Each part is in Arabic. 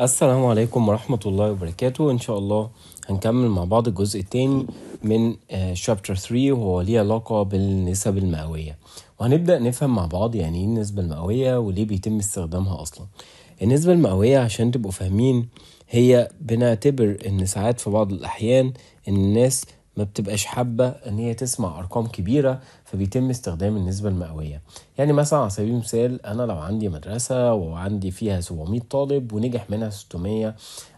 السلام عليكم ورحمة الله وبركاته إن شاء الله هنكمل مع بعض الجزء الثاني من شابتر آه، 3 وهو ليه علاقة بالنسب المئوية وهنبدأ نفهم مع بعض يعني إيه النسبة المئوية وليه بيتم استخدامها أصلا النسبة المئوية عشان تبقوا فاهمين هي بنعتبر إن ساعات في بعض الأحيان إن الناس ما بتبقاش حابة ان هي تسمع ارقام كبيرة فبيتم استخدام النسبة المئوية يعني مثلا على سبيل المثال انا لو عندي مدرسة وعندي فيها 700 طالب ونجح منها 600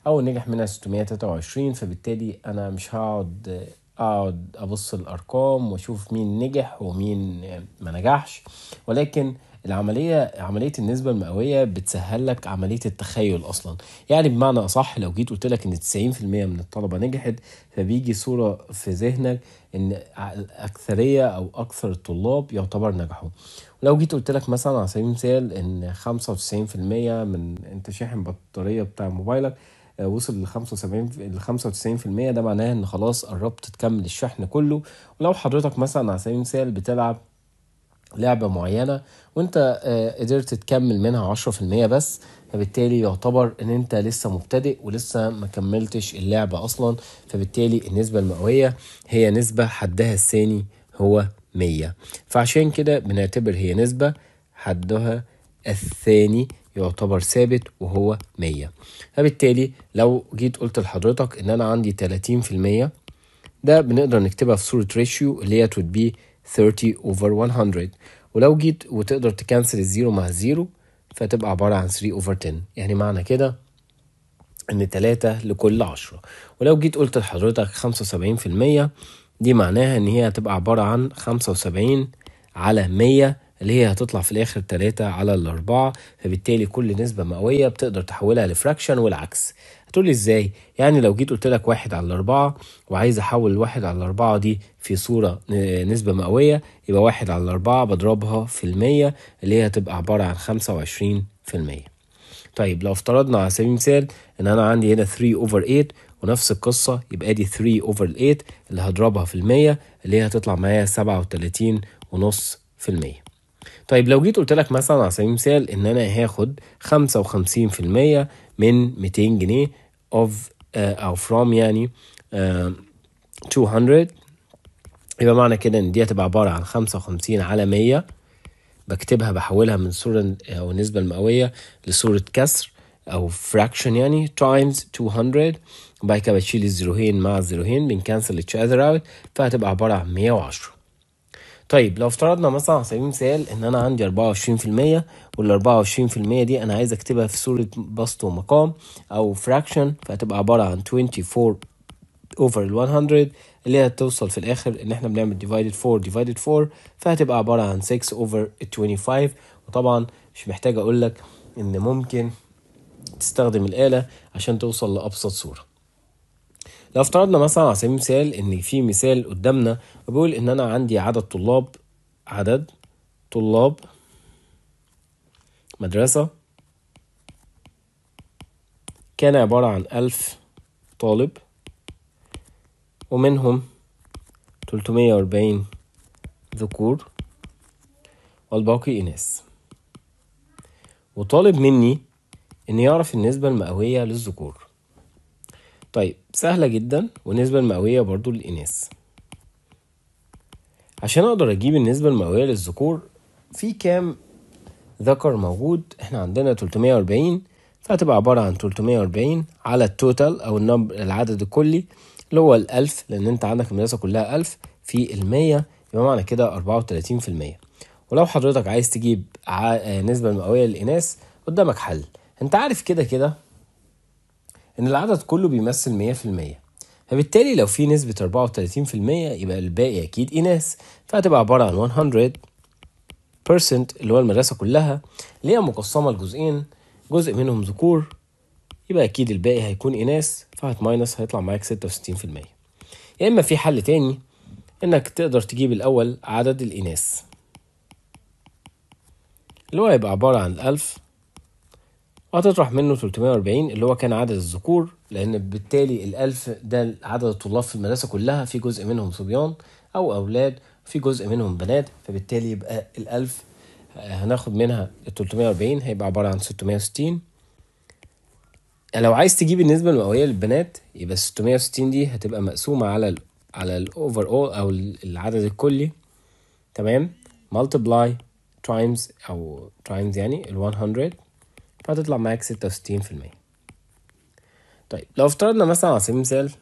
او نجح منها 623 فبالتالي انا مش هقعد اقعد ابص الارقام واشوف مين نجح ومين ما نجحش ولكن العمليه عمليه النسبه المئويه بتسهل لك عمليه التخيل اصلا يعني بمعنى اصح لو جيت قلت لك ان 90% من الطلبه نجحت فبيجي صوره في ذهنك ان الاكثريه او اكثر الطلاب يعتبر نجحوا ولو جيت قلت لك مثلا على سبيل المثال ان 95% من انت شاحن بطاريه بتاع موبايلك آه، وصل ل 75 ل 95% ده معناه ان خلاص قربت تكمل الشحن كله ولو حضرتك مثلا على سبيل المثال بتلعب لعبة معينة وانت آه، قدرت تكمل منها 10% بس فبالتالي يعتبر ان انت لسه مبتدئ ولسه ما كملتش اللعبة اصلا فبالتالي النسبة المئوية هي نسبة حدها الثاني هو 100 فعشان كده بنعتبر هي نسبة حدها الثاني يعتبر ثابت وهو 100 فبالتالي لو جيت قلت لحضرتك ان انا عندي 30% ده بنقدر نكتبها في صورة ريشيو اللي هي تود بي 30 over 100 ولو جيت وتقدر تكنسل الزيرو مع الزيرو فتبقى عبارة عن 3 over 10 يعني معنى كده ان 3 لكل 10 ولو جيت قلت لحضرتك 75% دي معناها ان هي هتبقى عبارة عن 75 على 100 اللي هي هتطلع في الاخر 3 على الاربعة فبالتالي كل نسبة مئوية بتقدر تحولها لفراكشن والعكس تقول لي ازاي يعني لو جيت قلت لك واحد على الأربعة وعايز أحول الواحد على الأربعة دي في صورة آه، نسبة مئوية يبقى واحد على الأربعة بضربها في المية اللي هي هتبقى عبارة عن خمسة وعشرين في المية طيب لو افترضنا على سبيل المثال ان انا عندي هنا 3 اوفر 8 ونفس القصة يبقى دي 3 اوفر 8 اللي هضربها في المية اللي هي هتطلع معايا وتلاتين ونص في المية طيب لو جيت قلت لك مثلا على سبيل المثال ان انا هاخد 55% من 200 جنيه of أو uh, from يعني 200 uh, يبقى معنى كده إن دي هتبقى عبارة عن 55 على 100 بكتبها بحولها من صورة أو النسبة المئوية لصورة كسر أو fraction يعني times 200 وبعد كده بتشيل الزيروهين مع الزيروهين بنكنسل each other out فهتبقى عبارة عن 110 طيب لو افترضنا مثلا على سبيل المثال ان انا عندي اربعة وعشرين في المية والاربعة وعشرين في المية دي انا عايز اكتبها في صورة بسط ومقام او فراكشن فهتبقى عبارة عن 24 over ال 100 اللي هتوصل في الاخر ان احنا بنعمل divided 4 divided 4 فهتبقى عبارة عن 6 over 25 وطبعا مش محتاج اقول لك ان ممكن تستخدم الآلة عشان توصل لأبسط صورة لو افترضنا مثلا على سبيل المثال ان في مثال قدامنا بيقول ان انا عندي عدد طلاب عدد طلاب مدرسة كان عبارة عن ألف طالب ومنهم تلتمية وأربعين ذكور والباقي إناث وطالب مني إن يعرف النسبة المئوية للذكور طيب سهلة جدا والنسبة المئوية برضو للإناث عشان أقدر أجيب النسبة المئوية للذكور في كام ذكر موجود احنا عندنا 340 فهتبقى عبارة عن 340 على التوتال أو النمبر العدد الكلي اللي هو الألف لأن أنت عندك المدرسة كلها ألف في المية يبقى معنى كده 34% ولو حضرتك عايز تجيب نسبة مئوية للإناث قدامك حل أنت عارف كده كده إن العدد كله بيمثل 100% فبالتالي لو في نسبة 34% يبقى الباقي أكيد إناث فهتبقى عبارة عن 100 اللي هو المدرسة كلها اللي هي مقسمة لجزئين جزء منهم ذكور يبقى أكيد الباقي هيكون إناث فهت ماينس هيطلع معاك 66% يا إما في حل تاني إنك تقدر تجيب الأول عدد الإناث اللي هو هيبقى عبارة عن 1000 وهتطرح منه 340 اللي هو كان عدد الذكور لأن بالتالي الألف ده عدد الطلاب في المدرسة كلها في جزء منهم صبيان أو أولاد في جزء منهم بنات فبالتالي يبقى الألف آه، هناخد منها ال 340 هيبقى عبارة عن 660 لو عايز تجيب النسبة المئوية للبنات يبقى 660 دي هتبقى مقسومة على الـ على الأوفر أول أو العدد الكلي تمام multiply تايمز أو تايمز يعني ال 100 فهتطلع معاك ستة وستين في المية طيب لو افترضنا مثلا على سبيل المثال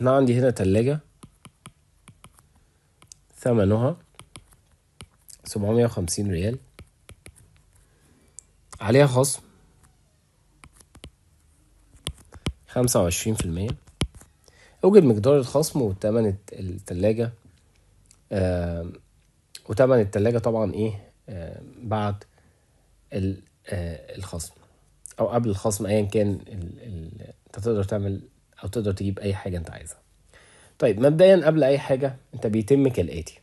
أنا عندي هنا تلاجة ثمنها سبعمية وخمسين ريال عليها خصم خمسة وعشرين في المية أوجد مقدار الخصم وتمن التلاجة وتمن التلاجة طبعا إيه بعد آه، الخصم او قبل الخصم ايا كان انت تقدر تعمل او تقدر تجيب اي حاجه انت عايزها طيب مبدئيا قبل اي حاجه انت بيتم كالاتي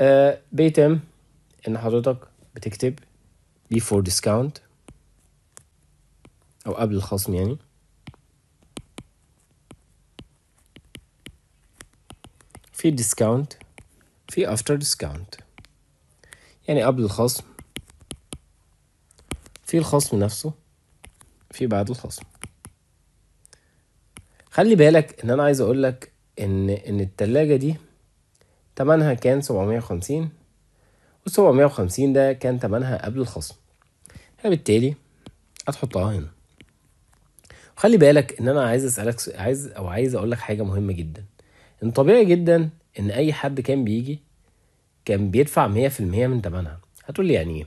آه بيتم ان حضرتك بتكتب before discount او قبل الخصم يعني في discount في after discount يعني قبل الخصم في الخصم نفسه في بعد الخصم خلي بالك ان انا عايز اقول لك ان ان التلاجة دي تمنها كان 750 و 750 ده كان تمنها قبل الخصم فبالتالي هتحطها هنا خلي بالك ان انا عايز اسالك عايز او عايز اقول لك حاجه مهمه جدا ان طبيعي جدا ان اي حد كان بيجي كان بيدفع 100% من تمنها هتقول لي يعني ايه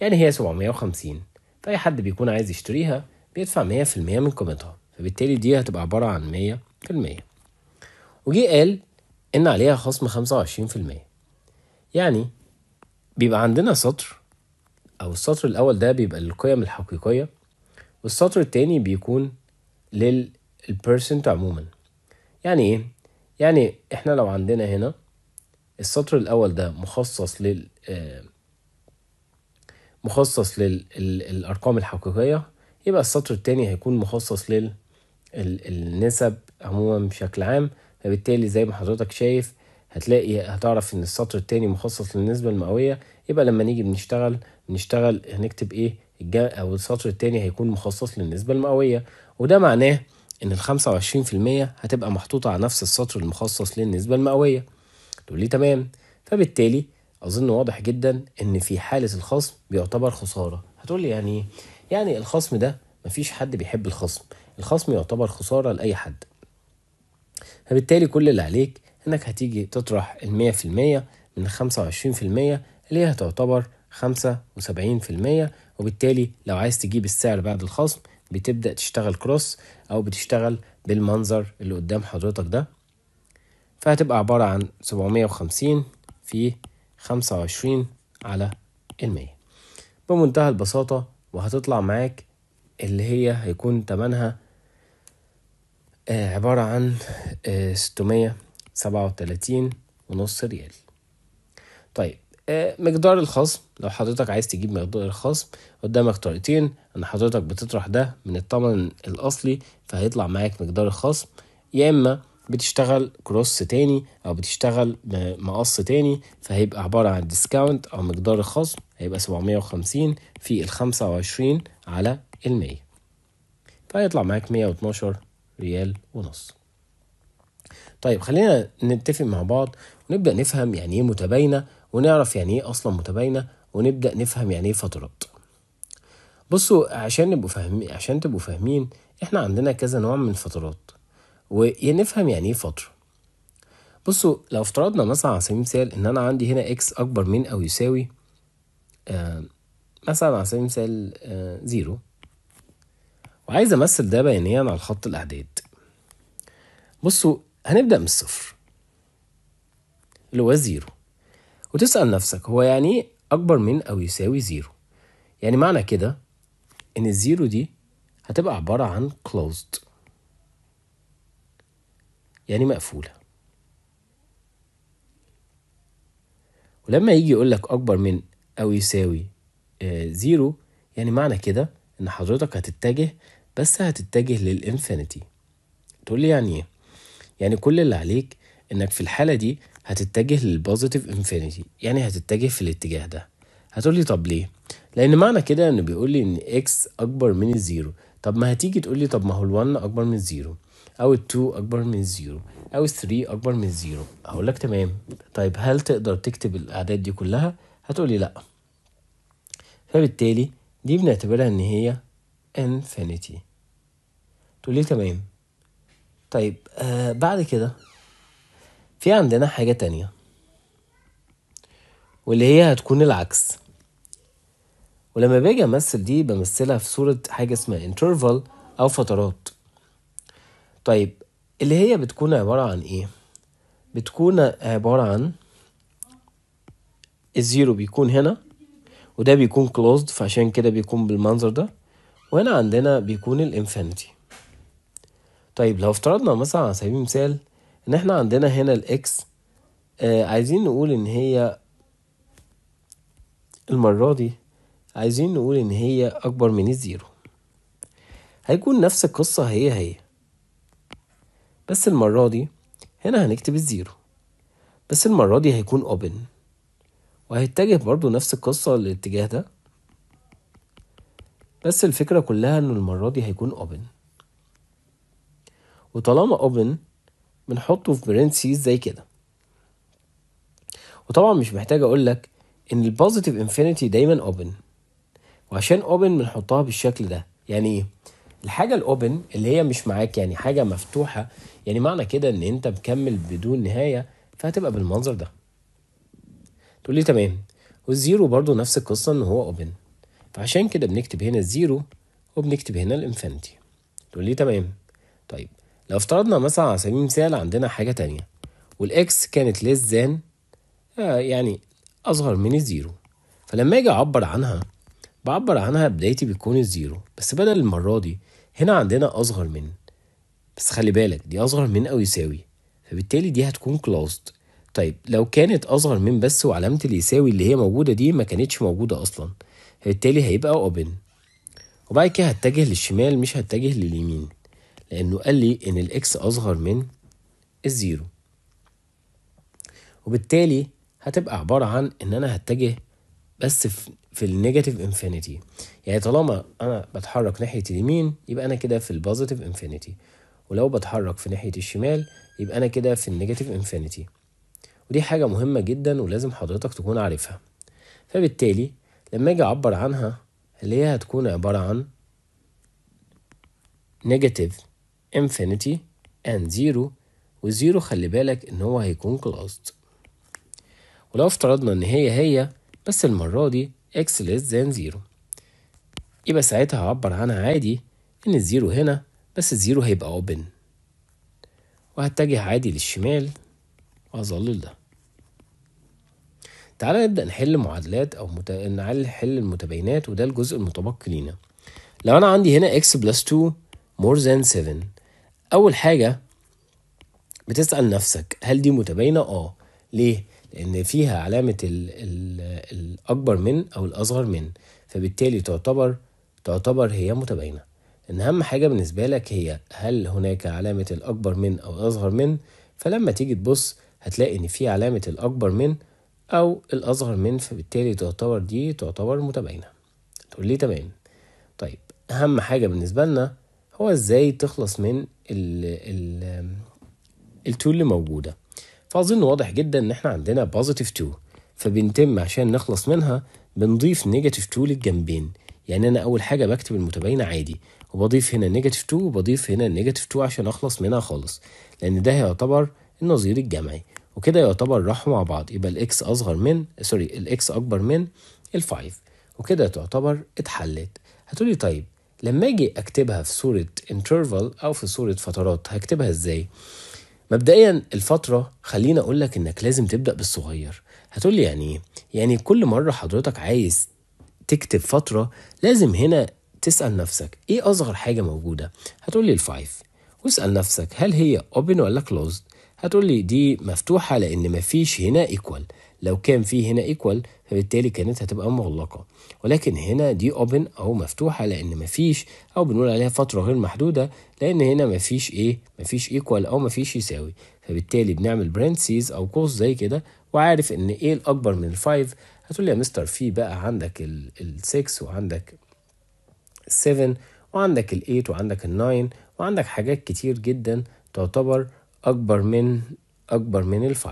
يعني هي 750 فأي حد بيكون عايز يشتريها بيدفع مية في المية من قيمتها فبالتالي دي هتبقى عبارة عن مية في المية وجي قال إن عليها خصم خمسة وعشرين في المية يعني بيبقى عندنا سطر أو السطر الأول ده بيبقى للقيم الحقيقية والسطر التاني بيكون للبرسنت عموما يعني إيه؟ يعني إحنا لو عندنا هنا السطر الأول ده مخصص لل آه مخصص للأرقام الحقيقية يبقى السطر التاني هيكون مخصص للنسب عموما بشكل عام فبالتالي زي ما حضرتك شايف هتلاقي هتعرف ان السطر التاني مخصص للنسبة المئوية يبقى لما نيجي بنشتغل بنشتغل هنكتب ايه او السطر التاني هيكون مخصص للنسبة المئوية وده معناه ان الخمسة وعشرين في المية هتبقى محطوطة على نفس السطر المخصص للنسبة المئوية تقول لي تمام فبالتالي اظن واضح جدا ان في حاله الخصم بيعتبر خساره هتقول لي يعني إيه؟ يعني الخصم ده مفيش حد بيحب الخصم الخصم يعتبر خساره لاي حد فبالتالي كل اللي عليك انك هتيجي تطرح المية في المية من خمسة وعشرين في المية اللي هي هتعتبر خمسة وسبعين في المية وبالتالي لو عايز تجيب السعر بعد الخصم بتبدأ تشتغل كروس أو بتشتغل بالمنظر اللي قدام حضرتك ده فهتبقى عبارة عن سبعمية وخمسين في 25 على المية بمنتهى البساطة وهتطلع معاك اللي هي هيكون تمنها آه، عبارة عن آه، ستمية سبعة وتلاتين ونص ريال طيب آه، مقدار الخصم لو حضرتك عايز تجيب مقدار الخصم قدامك طريقتين ان حضرتك بتطرح ده من الثمن الاصلي فهيطلع معاك مقدار الخصم يا اما بتشتغل كروس تاني او بتشتغل مقص تاني فهيبقى عبارة عن ديسكاونت او مقدار الخصم هيبقى 750 في ال 25 على المية فهيطلع طيب معاك 112 ريال ونص طيب خلينا نتفق مع بعض ونبدأ نفهم يعني ايه متباينة ونعرف يعني ايه اصلا متباينة ونبدأ نفهم يعني ايه فترات بصوا عشان نبقوا فاهمين عشان تبقوا فاهمين احنا عندنا كذا نوع من الفترات ونفهم يعني ايه فتره بصوا لو افترضنا مثلا على سبيل المثال ان انا عندي هنا اكس اكبر من او يساوي آه، مثلا على سبيل المثال آه، زيرو وعايز امثل ده بيانيا على خط الاعداد بصوا هنبدا من الصفر اللي هو زيرو وتسال نفسك هو يعني إيه اكبر من او يساوي زيرو يعني معنى كده ان الزيرو دي هتبقى عباره عن closed يعني مقفولة ولما يجي يقول لك أكبر من أو يساوي آه، زيرو يعني معنى كده إن حضرتك هتتجه بس هتتجه للإنفينيتي تقول لي يعني إيه؟ يعني كل اللي عليك إنك في الحالة دي هتتجه للبوزيتيف انفينيتي يعني هتتجه في الاتجاه ده هتقول لي طب ليه؟ لأن معنى كده إنه بيقول لي إن إكس أكبر من الزيرو طب ما هتيجي تقول لي طب ما هو الون أكبر من الزيرو او ال 2 اكبر من 0 او ال 3 اكبر من 0 هقول لك تمام طيب هل تقدر تكتب الاعداد دي كلها هتقولي لا فبالتالي دي بنعتبرها ان هي انفينيتي تقولي تمام طيب آه بعد كده في عندنا حاجة تانية واللي هي هتكون العكس ولما باجي امثل دي بمثلها في صورة حاجة اسمها interval او فترات طيب اللي هي بتكون عبارة عن ايه بتكون عبارة عن الزيرو بيكون هنا وده بيكون closed فعشان كده بيكون بالمنظر ده وهنا عندنا بيكون الانفينيتي طيب لو افترضنا مثلا على سبيل المثال ان احنا عندنا هنا الاكس آه عايزين نقول ان هي المرة دي عايزين نقول ان هي اكبر من الزيرو هيكون نفس القصة هي هي بس المرة دي هنا هنكتب الزيرو بس المرة دي هيكون open وهيتجه برضو نفس القصة للاتجاه ده بس الفكرة كلها ان المرة دي هيكون open وطالما open بنحطه في برنسيز زي كده وطبعا مش محتاج اقولك ان البوزيتيف انفينيتي دايما open وعشان open بنحطها بالشكل ده يعني إيه؟ الحاجه الاوبن اللي هي مش معاك يعني حاجه مفتوحه يعني معنى كده ان انت مكمل بدون نهايه فهتبقى بالمنظر ده تقول لي تمام والزيرو برضو نفس القصه ان هو اوبن فعشان كده بنكتب هنا الزيرو وبنكتب هنا الانفينيتي تقول لي تمام طيب لو افترضنا مثلا على سبيل المثال عندنا حاجه تانية والاكس كانت ليس ذان آه، يعني اصغر من الزيرو فلما اجي اعبر عنها بعبر عنها بدايتي بتكون الزيرو بس بدل المره دي هنا عندنا اصغر من بس خلي بالك دي أصغر من أو يساوي فبالتالي دي هتكون closed طيب لو كانت أصغر من بس وعلامة اليساوي اللي هي موجودة دي ما كانتش موجودة أصلا فبالتالي هيبقى أوبن وبعد كده هتجه للشمال مش هتجه لليمين لأنه قال لي إن الإكس أصغر من الزيرو وبالتالي هتبقى عبارة عن إن أنا هتجه بس في في النيجاتيف انفينيتي يعني طالما انا بتحرك ناحيه اليمين يبقى انا كده في البوزيتيف انفينيتي ولو بتحرك في ناحية الشمال يبقى أنا كده في النيجاتيف انفينيتي ودي حاجة مهمة جدا ولازم حضرتك تكون عارفها فبالتالي لما أجي أعبر عنها اللي هي هتكون عبارة عن نيجاتيف انفينيتي and زيرو والزيرو خلي بالك إن هو هيكون كلاست ولو افترضنا إن هي هي بس المرة دي x less than زيرو يبقى ساعتها هعبر عنها عادي إن الزيرو هنا بس الزيرو هيبقى open وهتجه عادي للشمال وهظلل ده تعالى نبدأ نحل معادلات أو مت... نحل المتباينات وده الجزء المتبقي لينا لو أنا عندي هنا x بلس 2 more than 7 أول حاجة بتسأل نفسك هل دي متباينة؟ آه ليه؟ لأن فيها علامة ال ال الأكبر من أو الأصغر من فبالتالي تعتبر تعتبر هي متباينة ان اهم حاجه بالنسبه لك هي هل هناك علامه الاكبر من او الاصغر من فلما تيجي تبص هتلاقي ان في علامه الاكبر من او الاصغر من فبالتالي تعتبر دي تعتبر متباينه تقول لي تمام طيب اهم حاجه بالنسبه لنا هو ازاي تخلص من ال ال التول اللي موجوده فاظن واضح جدا ان احنا عندنا بوزيتيف 2 فبنتم عشان نخلص منها بنضيف نيجاتيف 2 للجنبين يعني انا اول حاجه بكتب المتباينه عادي وبضيف هنا نيجاتيف 2 وبضيف هنا نيجاتيف 2 عشان اخلص منها خالص لان ده هيعتبر النظير الجمعي وكده يعتبر راحوا مع بعض يبقى الاكس اصغر من سوري الاكس اكبر من ال5 وكده تعتبر اتحلت هتقولي طيب لما اجي اكتبها في صوره انترفال او في صوره فترات هكتبها ازاي مبدئيا الفترة خليني أقول لك إنك لازم تبدأ بالصغير هتقولي يعني إيه؟ يعني كل مرة حضرتك عايز تكتب فترة لازم هنا تسأل نفسك إيه أصغر حاجة موجودة؟ هتقول لي الفايف واسأل نفسك هل هي open ولا closed؟ هتقول لي دي مفتوحة لأن مفيش هنا equal لو كان في هنا equal فبالتالي كانت هتبقى مغلقة ولكن هنا دي open أو مفتوحة لأن مفيش أو بنقول عليها فترة غير محدودة لأن هنا مفيش إيه مفيش equal أو مفيش يساوي فبالتالي بنعمل parentheses أو قوس زي كده وعارف إن إيه الأكبر من الفايف هتقول لي يا مستر في بقى عندك ال 6 وعندك 7 وعندك ال8 وعندك ال9 وعندك حاجات كتير جدا تعتبر اكبر من اكبر من ال5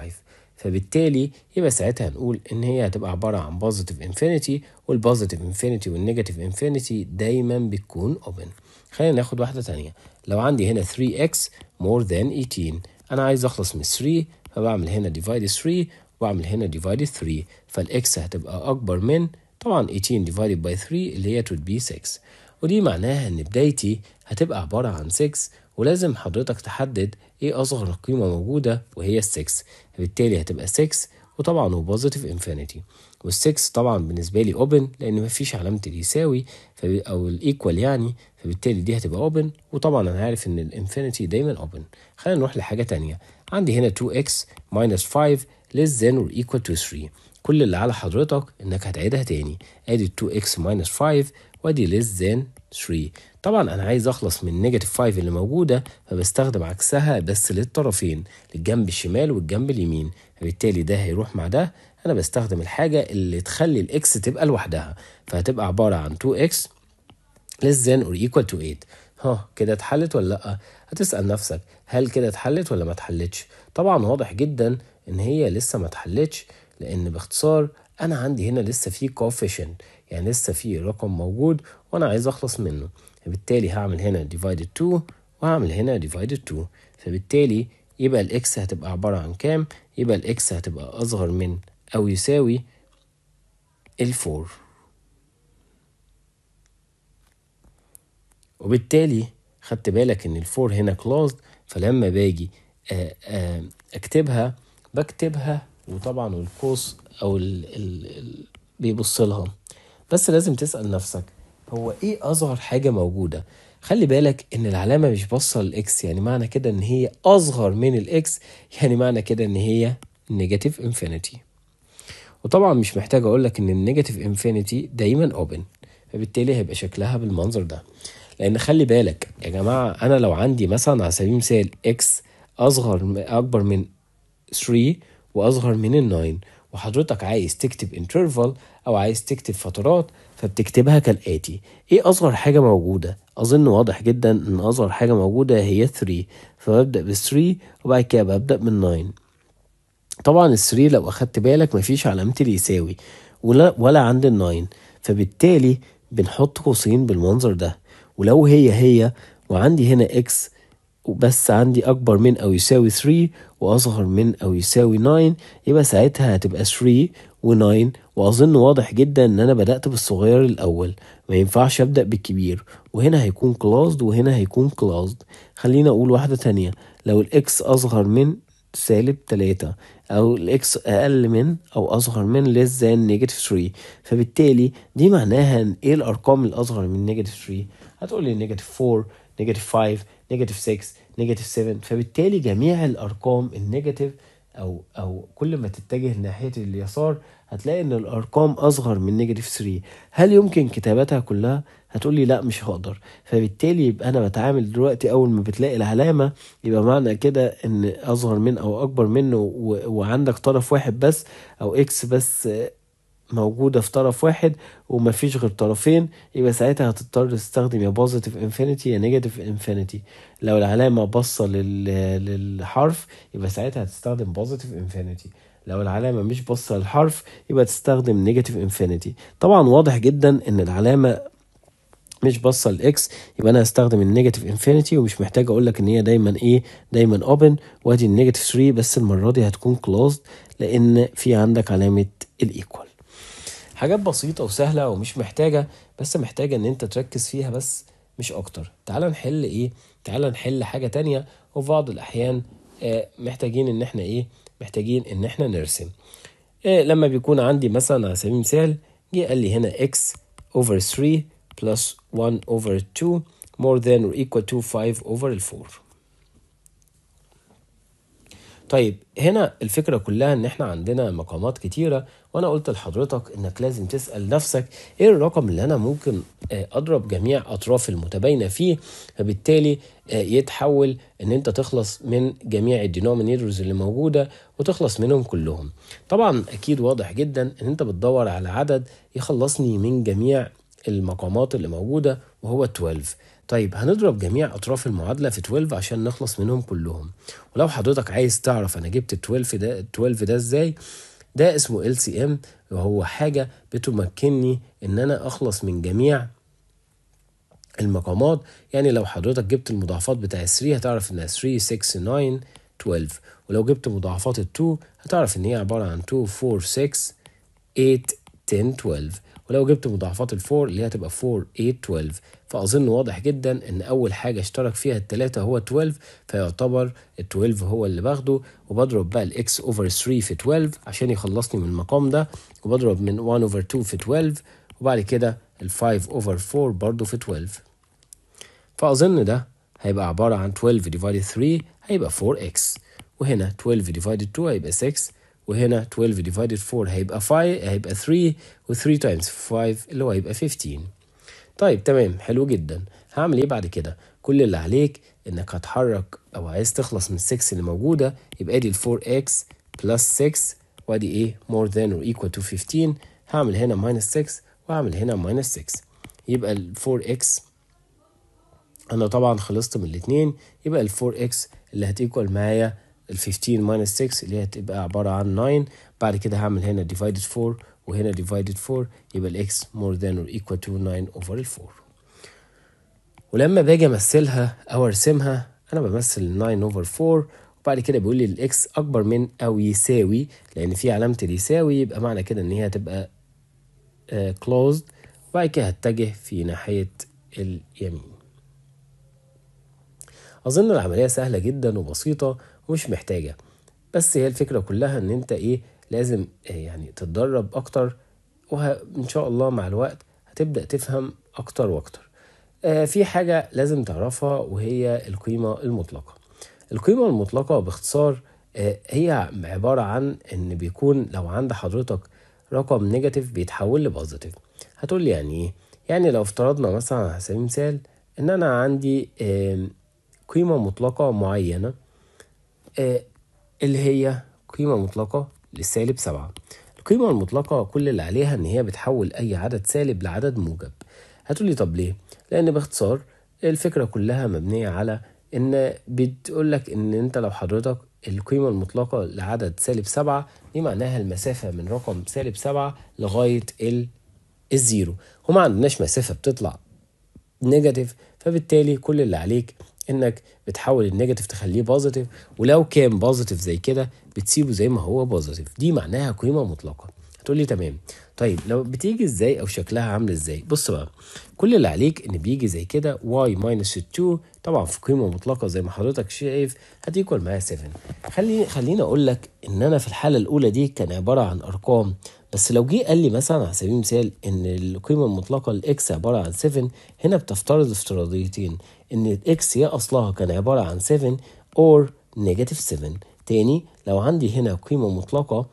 فبالتالي يبقى ساعتها هنقول ان هي هتبقى عباره عن بوزيتيف انفينيتي والبوزيتيف انفينيتي والنيجاتيف انفينيتي دايما بتكون اوبن خلينا ناخد واحده ثانيه لو عندي هنا 3x مور ذان 18 انا عايز اخلص من 3 فبعمل هنا ديفايد 3 وبعمل هنا ديفايد 3 فالاكس هتبقى اكبر من طبعا 18 ديفايد باي 3 اللي هي تود بي 6 ودي معناها ان بدايتي هتبقى عبارة عن 6 ولازم حضرتك تحدد ايه اصغر قيمة موجودة وهي ال 6 بالتالي هتبقى 6 وطبعا هو بوزيتيف انفينيتي وال6 طبعا بالنسبه لي اوبن لان مفيش علامه اليساوي او الايكوال يعني فبالتالي دي هتبقى اوبن وطبعا انا عارف ان الانفينيتي دايما اوبن خلينا نروح لحاجه تانية عندي هنا 2x minus 5 less than or equal to 3 كل اللي على حضرتك انك هتعيدها تاني ادي 2x minus 5 وادي less than 3 طبعا انا عايز اخلص من نيجاتيف 5 اللي موجوده فبستخدم عكسها بس للطرفين للجنب الشمال والجنب اليمين فبالتالي ده هيروح مع ده انا بستخدم الحاجه اللي تخلي الاكس تبقى لوحدها فهتبقى عباره عن 2x less than or equal to 8 ها كده اتحلت ولا لا هتسال نفسك هل كده اتحلت ولا ما اتحلتش طبعا واضح جدا ان هي لسه ما اتحلتش لان باختصار انا عندي هنا لسه في coefficient يعني لسه في رقم موجود وانا عايز اخلص منه فبالتالي هعمل هنا divided 2 وهعمل هنا divided 2 فبالتالي يبقى الاكس هتبقى عبارة عن كام يبقى الاكس هتبقى اصغر من او يساوي الفور وبالتالي خدت بالك ان الفور هنا closed فلما باجي آه، آه، اكتبها بكتبها وطبعا والقوس او ال ال ال بيبص لها بس لازم تسال نفسك هو ايه اصغر حاجه موجوده خلي بالك ان العلامه مش باصه للاكس يعني معنى كده ان هي اصغر من الاكس يعني معنى كده ان هي نيجاتيف انفينيتي وطبعا مش محتاج اقول لك ان النيجاتيف انفينيتي دايما اوبن فبالتالي هيبقى شكلها بالمنظر ده لان خلي بالك يا جماعه انا لو عندي مثلا على سبيل المثال اكس اصغر اكبر من 3 واصغر من الناين وحضرتك عايز تكتب انترفال او عايز تكتب فترات فبتكتبها كالاتي ايه اصغر حاجه موجوده اظن واضح جدا ان اصغر حاجه موجوده هي 3 فببدا بال 3 وبعد كده ببدا من 9 طبعا ال 3 لو اخدت بالك مفيش علامة اليساوي ولا ولا عند ال 9 فبالتالي بنحط قوسين بالمنظر ده ولو هي هي وعندي هنا اكس بس عندي اكبر من او يساوي 3 واصغر من او يساوي 9 يبقى ساعتها هتبقى 3 و9 واظن واضح جدا ان انا بدات بالصغير الاول ما ينفعش ابدا بالكبير وهنا هيكون كلوزد وهنا هيكون كلوزد خلينا اقول واحده تانية لو الاكس اصغر من سالب 3 او الاكس اقل من او اصغر من less than negative 3 فبالتالي دي معناها ان ايه الارقام الاصغر من negative 3 هتقول لي negative 4 negative 5 نيجاتيف 6 نيجاتيف 7 فبالتالي جميع الارقام النيجاتيف او او كل ما تتجه ناحيه اليسار هتلاقي ان الارقام اصغر من نيجاتيف 3 هل يمكن كتابتها كلها هتقول لي لا مش هقدر فبالتالي يبقى انا بتعامل دلوقتي اول ما بتلاقي العلامه يبقى معنى كده ان اصغر من او اكبر منه وعندك طرف واحد بس او اكس بس موجودة في طرف واحد ومفيش غير طرفين يبقى ساعتها هتضطر تستخدم يا بوزيتيف انفينيتي يا نيجاتيف انفينيتي لو العلامة باصة للحرف يبقى ساعتها هتستخدم بوزيتيف انفينيتي لو العلامة مش باصة للحرف يبقى تستخدم نيجاتيف انفينيتي طبعا واضح جدا ان العلامة مش باصه للإكس يبقى انا هستخدم النيجاتيف انفينيتي ومش محتاج اقول لك ان هي دايما ايه دايما اوبن وادي النيجاتيف 3 بس المره دي هتكون كلوزد لان في عندك علامه الايكوال حاجات بسيطة وسهلة ومش محتاجة بس محتاجة ان انت تركز فيها بس مش اكتر تعال نحل ايه تعال نحل حاجة تانية وفي بعض الاحيان آه، محتاجين ان احنا ايه محتاجين ان احنا نرسم إيه لما بيكون عندي مثلا على سبيل المثال جه قال لي هنا x over 3 plus 1 over 2 more than or equal to 5 over 4 طيب هنا الفكرة كلها ان احنا عندنا مقامات كتيرة وانا قلت لحضرتك انك لازم تسال نفسك ايه الرقم اللي انا ممكن آه، اضرب جميع اطراف المتباينه فيه فبالتالي آه، يتحول ان انت تخلص من جميع الدينومينيتورز اللي موجوده وتخلص منهم كلهم طبعا اكيد واضح جدا ان انت بتدور على عدد يخلصني من جميع المقامات اللي موجوده وهو 12 طيب هنضرب جميع اطراف المعادله في 12 عشان نخلص منهم كلهم ولو حضرتك عايز تعرف انا جبت 12 ده 12 ده ازاي ده اسمه LCM وهو حاجة بتمكنني ان انا اخلص من جميع المقامات يعني لو حضرتك جبت المضاعفات بتاع 3 هتعرف انها 3 6 9 12 ولو جبت مضاعفات ال 2 هتعرف ان هي عبارة عن 2 4 6 8 10 12 ولو جبت مضاعفات ال 4 اللي هي هتبقى 4 8 12 فأظن واضح جدا إن أول حاجة اشترك فيها التلاتة هو 12 فيعتبر 12 هو اللي باخده وبضرب بقى الإكس أوفر 3 في 12 عشان يخلصني من المقام ده وبضرب من 1 أوفر 2 في 12 وبعد كده ال 5 أوفر 4 برضه في 12 فأظن ده هيبقى عبارة عن 12 ديفايد 3 هيبقى 4x وهنا 12 ديفايد 2 هيبقى 6 وهنا 12 ديفايد 4 هيبقى 5 هيبقى 3 و 3 تايمز 5 اللي هو هيبقى 15 طيب تمام حلو جدا هعمل ايه بعد كده كل اللي عليك انك هتحرك او عايز تخلص من 6 اللي موجوده يبقى ادي ال 4x بلس 6 وادي ايه more than or equal to 15 هعمل هنا ماينس 6 وهعمل هنا ماينس 6 يبقى ال 4x انا طبعا خلصت من الاثنين يبقى ال 4x اللي هتيكوال معايا ال 15 ماينس 6 اللي هتبقى عباره عن 9 بعد كده هعمل هنا divided 4 وهنا divided 4 يبقى الاكس more than or equal to 9 over 4 ولما باجي امثلها او ارسمها انا بمثل 9 over 4 وبعد كده بيقول لي الاكس اكبر من او يساوي لان في علامه اليساوي يبقى معنى كده ان هي هتبقى كلوزد آه، وبعد كده هتجه في ناحيه اليمين اظن العمليه سهله جدا وبسيطه ومش محتاجه بس هي الفكره كلها ان انت ايه لازم آه، يعني تتدرب اكتر وان شاء الله مع الوقت هتبدا تفهم اكتر واكتر آه، في حاجه لازم تعرفها وهي القيمه المطلقه القيمه المطلقه باختصار آه، هي عباره عن ان بيكون لو عند حضرتك رقم نيجاتيف بيتحول لبوزيتيف هتقول لي يعني ايه يعني لو افترضنا مثلا على سبيل المثال ان انا عندي قيمه مطلقه معينه اللي هي قيمه مطلقه للسالب 7 القيمة المطلقة كل اللي عليها إن هي بتحول أي عدد سالب لعدد موجب هتقولي طب ليه؟ لأن باختصار الفكرة كلها مبنية على إن بتقولك إن أنت لو حضرتك القيمة المطلقة لعدد سالب سبعة دي معناها المسافة من رقم سالب سبعة لغاية ال الزيرو وما عندناش مسافة بتطلع نيجاتيف فبالتالي كل اللي عليك انك بتحول النيجاتيف تخليه بوزيتيف ولو كان بوزيتيف زي كده بتسيبه زي ما هو بوزيتيف دي معناها قيمه مطلقه هتقول لي تمام طيب لو بتيجي ازاي او شكلها عامل ازاي بص بقى كل اللي عليك ان بيجي زي كده y minus 2 طبعا في قيمه مطلقه زي ما حضرتك شايف هتيكوال معايا 7 خلي خليني اقول لك ان انا في الحاله الاولى دي كان عباره عن ارقام بس لو جه قال لي مثلا على سبيل المثال ان القيمه المطلقه لاكس عباره عن 7 هنا بتفترض افتراضيتين ان الاكس يا اصلها كان عباره عن 7 اور نيجاتيف 7 تاني لو عندي هنا قيمه مطلقه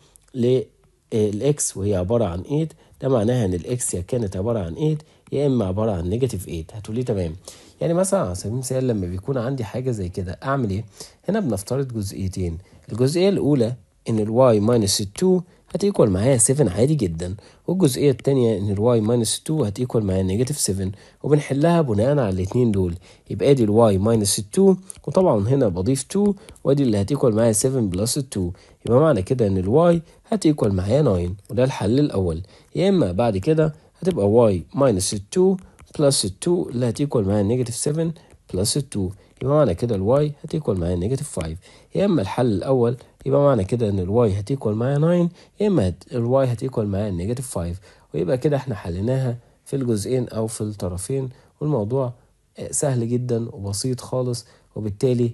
للاكس وهي عباره عن 8 ده معناها ان الاكس يا كانت عباره عن 8 يا اما عباره عن نيجاتيف 8 هتقول لي تمام يعني مثلا على سبيل المثال لما بيكون عندي حاجه زي كده اعمل ايه هنا بنفترض جزئيتين الجزئيه الاولى ان الواي ماينس 2 هتيكوال معايا 7 عادي جدا والجزئية التانية ان الواي ماينس 2 هتيكوال معايا نيجاتيف 7 وبنحلها بناء على الاتنين دول يبقى ادي الواي ماينس 2 وطبعا هنا بضيف 2 وادي اللي هتيكوال معايا 7 بلس 2 يبقى معنى كده ان الواي هتيكوال معايا 9 وده الحل الاول يا اما بعد كده هتبقى واي ماينس 2 بلس 2 اللي هتيكوال معايا نيجاتيف 7 بلس 2 يبقى معنى كده الواي هتيكوال معايا نيجاتيف 5 يا اما الحل الاول يبقى معنى كده ان الواي هتيكوال معايا 9 يا اما الواي هتيكوال معايا نيجاتيف 5 ويبقى كده احنا حليناها في الجزئين او في الطرفين والموضوع آه، سهل جدا وبسيط خالص وبالتالي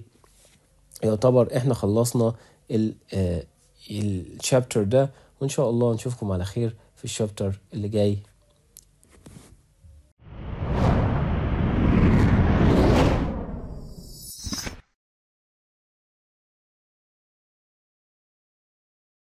يعتبر احنا خلصنا الشابتر آه، ده وان شاء الله نشوفكم على خير في الشابتر اللي جاي